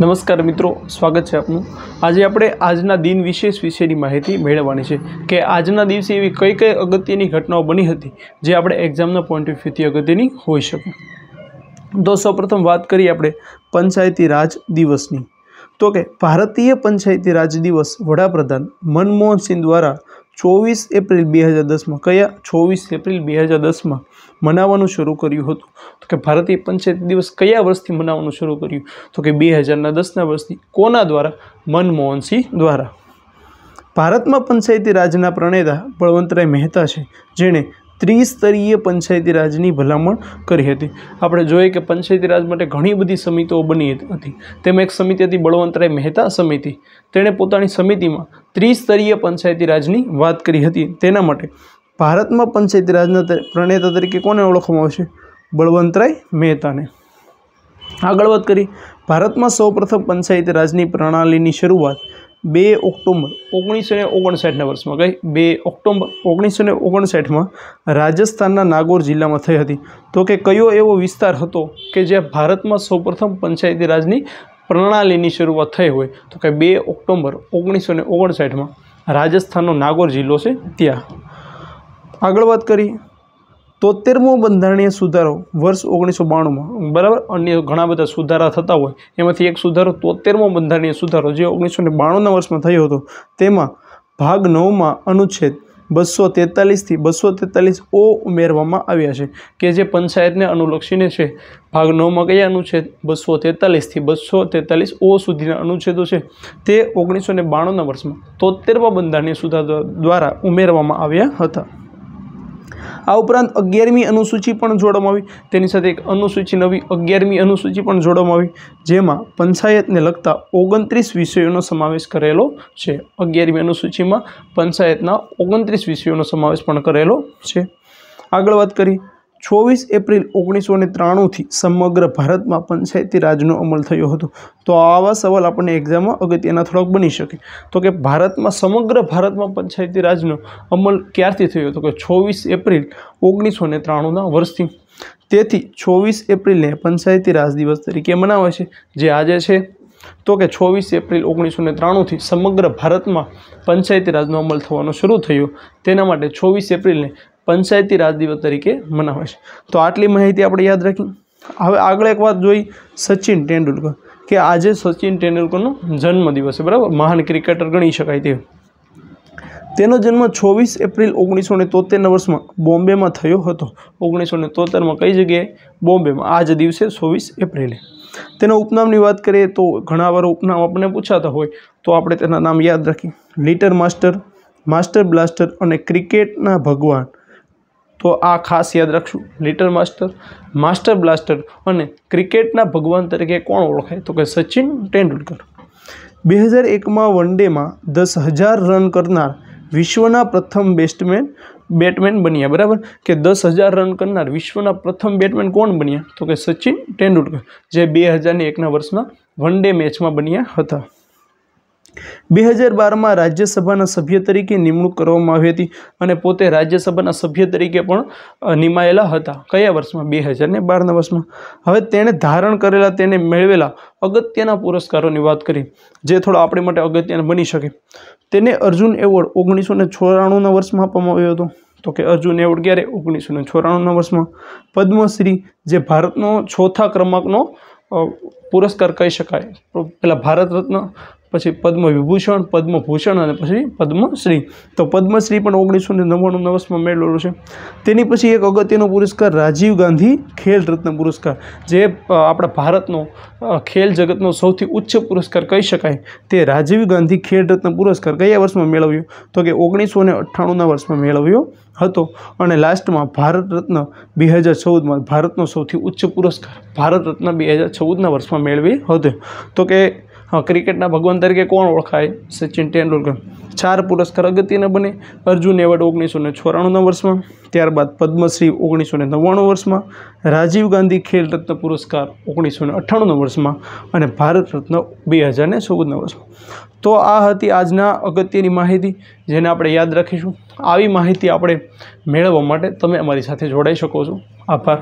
નમસ્કાર મિત્રો સ્વાગત છે આપનું આજે આપણે આજના દિન વિશેષ વિશેની માહિતી મેળવવાની છે કે આજના દિવસે એવી કઈ કઈ અગત્યની ઘટનાઓ બની હતી જે આપણે એક્ઝામના પોઈન્ટ ઓફ વ્યૂથી અગત્યની હોઈ શકે તો સૌપ્રથમ વાત કરીએ આપણે પંચાયતી રાજ દિવસની તો કે ભારતીય પંચાયતી રાજ દિવસ વડાપ્રધાન મનમોહન સિંહ દ્વારા ચોવીસ એપ્રિલ બે હજાર દસમાં કયા ચોવીસ એપ્રિલ બે હજાર દસમાં મનાવવાનું શરૂ કર્યું હતું તો કે ભારતીય પંચાયત દિવસ કયા વર્ષથી મનાવવાનું શરૂ કર્યું તો કે બે હજારના દસના વર્ષથી કોના દ્વારા મનમોહનસિંહ દ્વારા ભારતમાં પંચાયતી રાજના પ્રણેતા બળવંતરાય મહેતા છે જેણે ત્રિસ્તરીય પંચાયતી રાજની ભલામણ કરી હતી આપણે જોઈએ કે પંચાયતી રાજ માટે ઘણી બધી સમિતિઓ બની હતી તેમાં એક સમિતિ હતી બળવંતરાય મહેતા સમિતિ તેણે પોતાની સમિતિમાં ત્રિસ્તરીય પંચાયતી રાજની વાત કરી હતી તેના માટે ભારતમાં પંચાયતી રાજના પ્રણેતા તરીકે કોને ઓળખવામાં આવશે બળવંતરાય મહેતાને આગળ વાત કરી ભારતમાં સૌપ્રથમ પંચાયતી રાજની પ્રણાલીની શરૂઆત બે ઓક્ટોબર ઓગણીસો ને ઓગણસાઠના વર્ષમાં કઈ બે ઓક્ટોબર ઓગણીસો ને ઓગણસાઠમાં રાજસ્થાનના નાગોર જિલ્લામાં થઈ હતી તો કે કયો એવો વિસ્તાર હતો કે જ્યાં ભારતમાં સૌપ્રથમ પંચાયતી રાજની પ્રણાલીની શરૂઆત થઈ હોય તો કે બે ઓક્ટોમ્બર ઓગણીસો ને ઓગણસાઠમાં રાજસ્થાનનો નાગોર જિલ્લો છે ત્યાં આગળ વાત કરી તોતેરમો બંધારણીય સુધારો વર્ષ ઓગણીસો બાણુંમાં બરાબર અન્ય ઘણા બધા સુધારા થતા હોય એમાંથી એક સુધારો તોતેરમો બંધારણીય સુધારો જે ઓગણીસો ને બાણુંના વર્ષમાં થયો હતો તેમાં ભાગ નવમાં અનુચ્છેદ બસો તેતાલીસથી બસો તેતાલીસ ઓ ઉમેરવામાં આવ્યા છે કે જે પંચાયતને અનુલક્ષીને છે ભાગ નવમાં કયા અનુચ્છેદ બસો તેતાલીસથી બસો તેતાલીસ ઓ સુધીના અનુચ્છેદો છે તે ઓગણીસો ને બાણુંના વર્ષમાં તોતેરમા બંધારણીય સુધારા દ્વારા ઉમેરવામાં આવ્યા હતા આ ઉપરાંત અગિયારમી અનુસૂચિ પણ જોડવામાં આવી તેની સાથે એક અનુસૂચિ નવી અગિયારમી અનુસૂચિ પણ જોડવામાં આવી જેમાં પંચાયતને લગતા ઓગણત્રીસ વિષયોનો સમાવેશ કરેલો છે અગિયારમી અનુસૂચિમાં પંચાયતના ઓગણત્રીસ વિષયોનો સમાવેશ પણ કરેલો છે આગળ વાત કરી ચોવીસ એપ્રિલ ઓગણીસો ને ત્રાણુંથી સમગ્ર ભારતમાં પંચાયતી રાજનો અમલ થયો હતો તો આવા સવાલ આપણને એક્ઝામમાં અગત્યના થોડાક બની શકે તો કે ભારતમાં સમગ્ર ભારતમાં પંચાયતી રાજનો અમલ ક્યારથી થયો હતો કે ચોવીસ એપ્રિલ ઓગણીસો ને ત્રાણુંના વર્ષથી તેથી ચોવીસ એપ્રિલને પંચાયતી રાજ દિવસ તરીકે મનાવે છે જે આજે છે તો કે ચોવીસ એપ્રિલ ઓગણીસો ને ત્રાણુંથી સમગ્ર ભારતમાં પંચાયતી રાજનો અમલ થવાનો શરૂ થયો તેના માટે ચોવીસ એપ્રિલને પંચાયતી રાજ દિવસ તરીકે મનાવાય છે તો આટલી માહિતી આપણે યાદ રાખી હવે આગળ એક વાત જોઈ સચિન તેંડુલકર કે આજે સચિન તેંડુલકરનો જન્મદિવસ છે બરાબર મહાન ક્રિકેટર ગણી શકાય તે તેનો જન્મ છવ્વીસ એપ્રિલ ઓગણીસો ને તોતેરના વર્ષમાં બોમ્બેમાં થયો હતો ઓગણીસો ને તોતેરમાં કઈ જગ્યાએ બોમ્બેમાં આજ દિવસે છવ્વીસ એપ્રિલે તેના ઉપનામની વાત કરીએ તો ઘણા વાર ઉપનામ આપણને પૂછાતા હોય તો આપણે તેના નામ યાદ રાખીએ લીટર માસ્ટર માસ્ટર બ્લાસ્ટર અને ક્રિકેટના ભગવાન તો આ ખાસ યાદ રાખશું લિટલ માસ્ટર માસ્ટર બ્લાસ્ટર અને ક્રિકેટના ભગવાન તરીકે કોણ ઓળખાય તો કે સચિન તેંડુલકર બે હજાર એકમાં વન ડેમાં દસ હજાર રન કરનાર વિશ્વના પ્રથમ બેસ્ટમેન બેટમેન બન્યા બરાબર કે દસ હજાર રન કરનાર વિશ્વના પ્રથમ બેટમેન કોણ બન્યા તો કે સચિન તેંડુલકર જે બે હજારને એકના વર્ષના વન ડે મેચમાં બન્યા હતા બે હજાર બારમાં રાજ્યસભાના સભ્ય તરીકે નિમણૂક કરવામાં આવી હતી અને પોતે રાજ્યસભાના સભ્ય તરીકે પણ નિમાયેલા હતા કયા વર્ષમાં બે હજાર ને બારના વર્ષમાં હવે તેણે ધારણ કરેલા તેને મેળવેલા અગત્યના પુરસ્કારોની વાત કરી જે થોડા આપણી માટે અગત્યના બની શકે તેને અર્જુન એવોર્ડ ઓગણીસો ને ચોરાણુંના વર્ષમાં આપવામાં આવ્યો હતો તો કે અર્જુન એવોર્ડ ક્યારે ઓગણીસો ને ચોરાણુંના વર્ષમાં પદ્મશ્રી જે ભારતનો ચોથા ક્રમાંકનો પુરસ્કાર કહી શકાય પહેલાં ભારત રત્ન પછી પદ્મ વિભૂષણ પદ્મભૂષણ અને પછી પદ્મશ્રી તો પદ્મશ્રી પણ ઓગણીસો ને નવ્વાણું નવસમાં મેળવેલો છે તેની પછી એક અગત્યનો પુરસ્કાર રાજીવ ગાંધી ખેલ રત્ન પુરસ્કાર જે આપણા ભારતનો ખેલ જગતનો સૌથી ઉચ્ચ પુરસ્કાર કહી શકાય તે રાજીવ ગાંધી ખેલ રત્ન પુરસ્કાર કયા વર્ષમાં મેળવ્યો તો કે ઓગણીસો ને અઠ્ઠાણુંના વર્ષમાં મેળવ્યો હતો અને લાસ્ટમાં ભારત રત્ન બે હજાર ચૌદમાં ભારતનો સૌથી ઉચ્ચ પુરસ્કાર ભારત રત્ન બે હજાર ચૌદના વર્ષમાં મેળવી હતો તો કે હા ક્રિકેટના ભગવાન તરીકે કોણ ઓળખાય સચિન તેંડુલકર ચાર પુરસ્કાર અગત્યના બને અર્જુન એવોર્ડ ઓગણીસો ને ચોરાણુંના વર્ષમાં ત્યારબાદ પદ્મશ્રી ઓગણીસો ને નવ્વાણું વર્ષમાં રાજીવ ગાંધી ખેલ રત્ન પુરસ્કાર ઓગણીસો ને અઠ્ઠાણુંના વર્ષમાં અને ભારત રત્ન બે હજાર ને ચૌદના વર્ષમાં તો આ હતી આજના અગત્યની માહિતી જેને આપણે યાદ રાખીશું આવી માહિતી આપણે મેળવવા માટે તમે અમારી સાથે જોડાઈ શકો છો આભાર